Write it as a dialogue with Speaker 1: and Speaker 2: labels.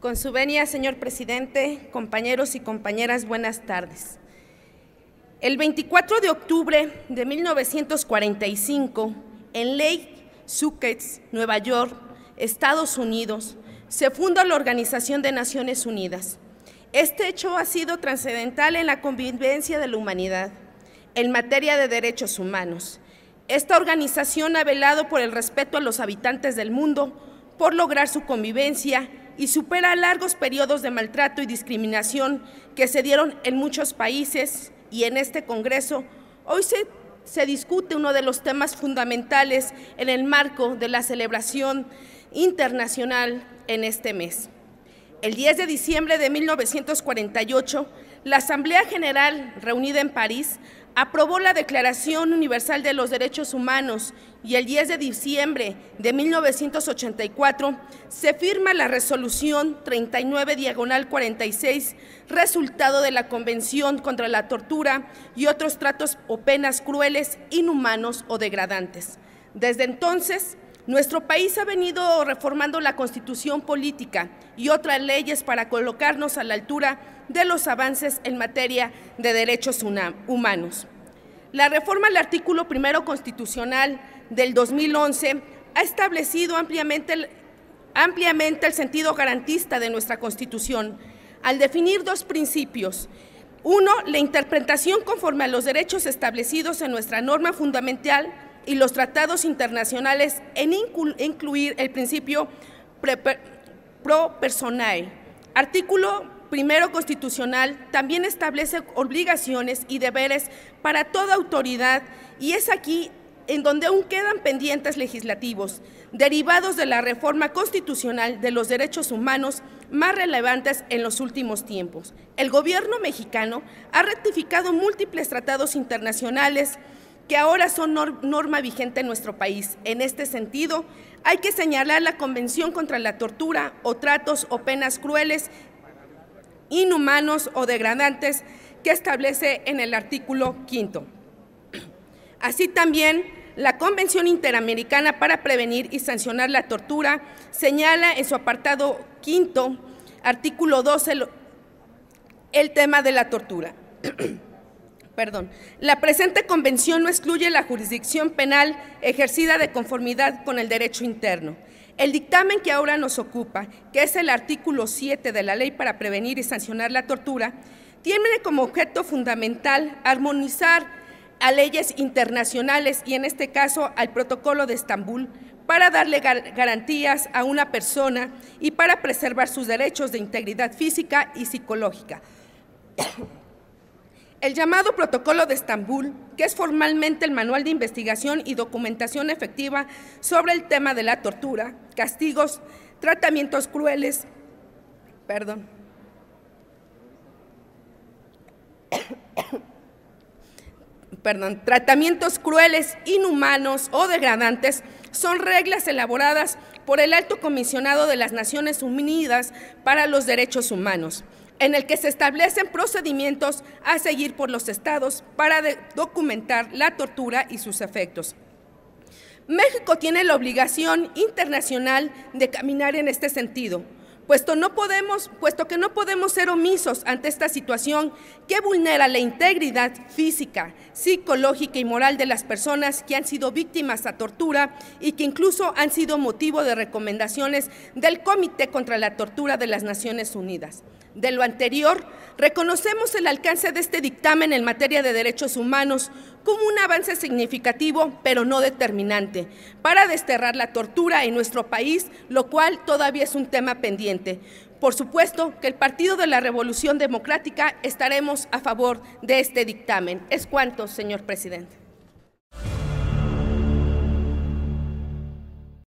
Speaker 1: Con su venia, señor presidente, compañeros y compañeras, buenas tardes. El 24 de octubre de 1945, en Lake Success, Nueva York, Estados Unidos, se funda la Organización de Naciones Unidas. Este hecho ha sido trascendental en la convivencia de la humanidad en materia de derechos humanos. Esta organización ha velado por el respeto a los habitantes del mundo, por lograr su convivencia y supera largos periodos de maltrato y discriminación que se dieron en muchos países y en este Congreso, hoy se, discute uno de los temas fundamentales en el marco de la celebración internacional en este mes. El 10 de diciembre de 1948, la Asamblea General, reunida en París, aprobó la Declaración Universal de los Derechos Humanos y el 10 de diciembre de 1984 se firma la Resolución 39 Diagonal 46, resultado de la Convención contra la Tortura y otros tratos o penas crueles, inhumanos o degradantes. Desde entonces, nuestro país ha venido reformando la constitución política y otras leyes para colocarnos a la altura de los avances en materia de derechos humanos. La reforma al artículo primero constitucional del 2011 ha establecido ampliamente, ampliamente el sentido garantista de nuestra Constitución al definir dos principios. Uno, la interpretación conforme a los derechos establecidos en nuestra norma fundamental y los tratados internacionales en incluir el principio pro personae. Artículo primero constitucional, también establece obligaciones y deberes para toda autoridad y es aquí en donde aún quedan pendientes legislativos, derivados de la reforma constitucional de los derechos humanos más relevantes en los últimos tiempos. El gobierno mexicano ha rectificado múltiples tratados internacionales que ahora son norma vigente en nuestro país. En este sentido, hay que señalar la Convención contra la Tortura o Tratos o Penas Crueles inhumanos o degradantes que establece en el artículo quinto Así también, la Convención Interamericana para Prevenir y Sancionar la Tortura señala en su apartado quinto artículo 12, el tema de la tortura. Perdón. La presente convención no excluye la jurisdicción penal ejercida de conformidad con el derecho interno. El dictamen que ahora nos ocupa, que es el artículo 7 de la Ley para prevenir y sancionar la tortura, tiene como objeto fundamental armonizar a leyes internacionales y en este caso al Protocolo de Estambul para darle garantías a una persona y para preservar sus derechos de integridad física y psicológica. El llamado Protocolo de Estambul, que es formalmente el Manual de Investigación y Documentación Efectiva sobre el tema de la tortura, castigos, tratamientos crueles, perdón, perdón, tratamientos crueles, inhumanos o degradantes son reglas elaboradas por el Alto Comisionado de las Naciones Unidas para los Derechos Humanos en el que se establecen procedimientos a seguir por los estados para documentar la tortura y sus efectos. México tiene la obligación internacional de caminar en este sentido, puesto, que no podemos ser omisos ante esta situación que vulnera la integridad física, psicológica y moral de las personas que han sido víctimas a tortura y que incluso han sido motivo de recomendaciones del Comité contra la Tortura de las Naciones Unidas de lo anterior, reconocemos el alcance de este dictamen en materia de derechos humanos como un avance significativo, pero no determinante, para desterrar la tortura en nuestro país, lo cual todavía es un tema pendiente. Por supuesto que el Partido de la Revolución Democrática estaremos a favor de este dictamen. Es cuanto, señor presidente.